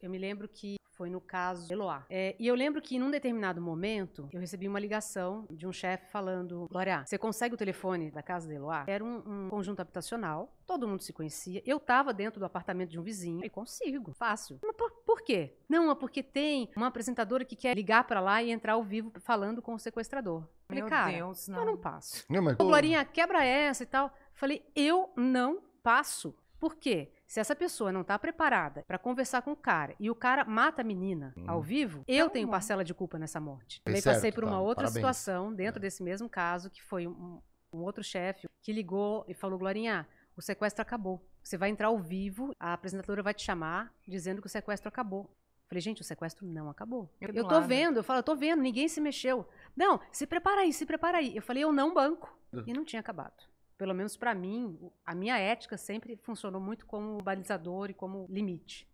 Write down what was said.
Eu me lembro que foi no caso Eloá. É, e eu lembro que num determinado momento eu recebi uma ligação de um chefe falando: Glória, você consegue o telefone da casa de Eloá? Era um, um, conjunto habitacional, todo mundo se conhecia. Eu estava dentro do apartamento de um vizinho e consigo, fácil. Mas por, por quê? Não, é porque tem uma apresentadora que quer ligar para lá e entrar ao vivo falando com o sequestrador. Falei, cara, Deus, não. eu não passo. Não, mas... Glorinha, quebra essa e tal. Falei, eu não passo. Porque se essa pessoa não está preparada para conversar com o cara e o cara mata a menina hum. ao vivo, é eu tenho parcela de culpa nessa morte. É Também passei por tá. uma tá, outra parabéns. situação dentro é. desse mesmo caso, que foi um, um outro chefe que ligou e falou: Glorinha, o sequestro acabou. Você vai entrar ao vivo, a apresentadora vai te chamar dizendo que o sequestro acabou. Falei, gente, o sequestro não acabou. Eu, eu tô lado. vendo, eu falo, eu tô vendo, ninguém se mexeu. Não, se prepara aí, se prepara aí. Eu falei, eu não banco. Hum. E não tinha acabado pelo menos para mim, a minha ética sempre funcionou muito como balizador e como limite.